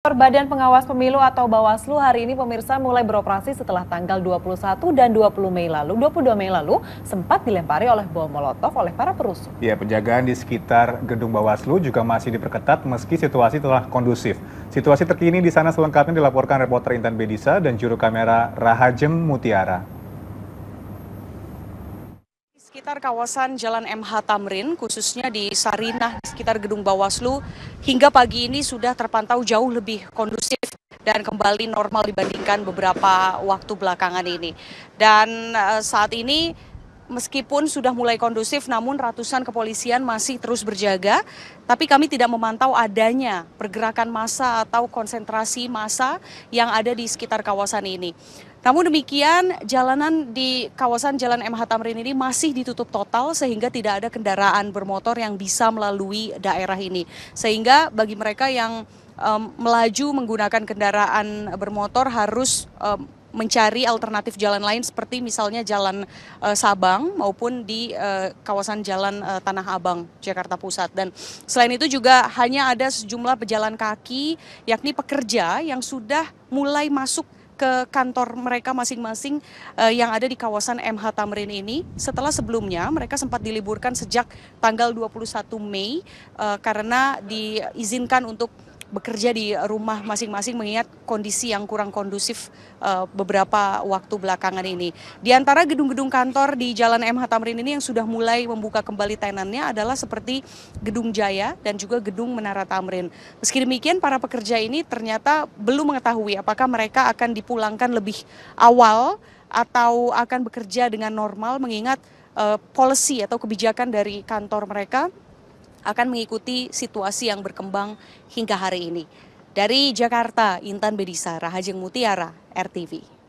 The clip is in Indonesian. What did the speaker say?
Badan Pengawas Pemilu atau Bawaslu hari ini pemirsa mulai beroperasi setelah tanggal 21 dan 20 Mei lalu, 22 Mei lalu sempat dilempari oleh bom molotov oleh para perusuh. Ya, penjagaan di sekitar gedung Bawaslu juga masih diperketat meski situasi telah kondusif. Situasi terkini di sana selengkapnya dilaporkan reporter Intan Bedisa dan juru kamera Rahajem Mutiara sekitar kawasan Jalan MH Tamrin, khususnya di Sarinah, di sekitar Gedung Bawaslu, hingga pagi ini sudah terpantau jauh lebih kondusif dan kembali normal dibandingkan beberapa waktu belakangan ini. Dan eh, saat ini meskipun sudah mulai kondusif namun ratusan kepolisian masih terus berjaga tapi kami tidak memantau adanya pergerakan massa atau konsentrasi massa yang ada di sekitar kawasan ini. Namun demikian, jalanan di kawasan Jalan MH Tamrin ini masih ditutup total sehingga tidak ada kendaraan bermotor yang bisa melalui daerah ini. Sehingga bagi mereka yang um, melaju menggunakan kendaraan bermotor harus um, mencari alternatif jalan lain seperti misalnya jalan uh, Sabang maupun di uh, kawasan jalan uh, Tanah Abang Jakarta Pusat dan selain itu juga hanya ada sejumlah pejalan kaki yakni pekerja yang sudah mulai masuk ke kantor mereka masing-masing uh, yang ada di kawasan MH Tamrin ini setelah sebelumnya mereka sempat diliburkan sejak tanggal 21 Mei uh, karena diizinkan untuk bekerja di rumah masing-masing mengingat kondisi yang kurang kondusif eh, beberapa waktu belakangan ini. Di antara gedung-gedung kantor di Jalan MH Tamrin ini yang sudah mulai membuka kembali tenannya adalah seperti Gedung Jaya dan juga Gedung Menara Tamrin. Meski demikian para pekerja ini ternyata belum mengetahui apakah mereka akan dipulangkan lebih awal atau akan bekerja dengan normal mengingat uh, policy atau kebijakan dari kantor mereka akan mengikuti situasi yang berkembang hingga hari ini. Dari Jakarta, Intan Bedisara, Rahajeng Mutiara, RTV.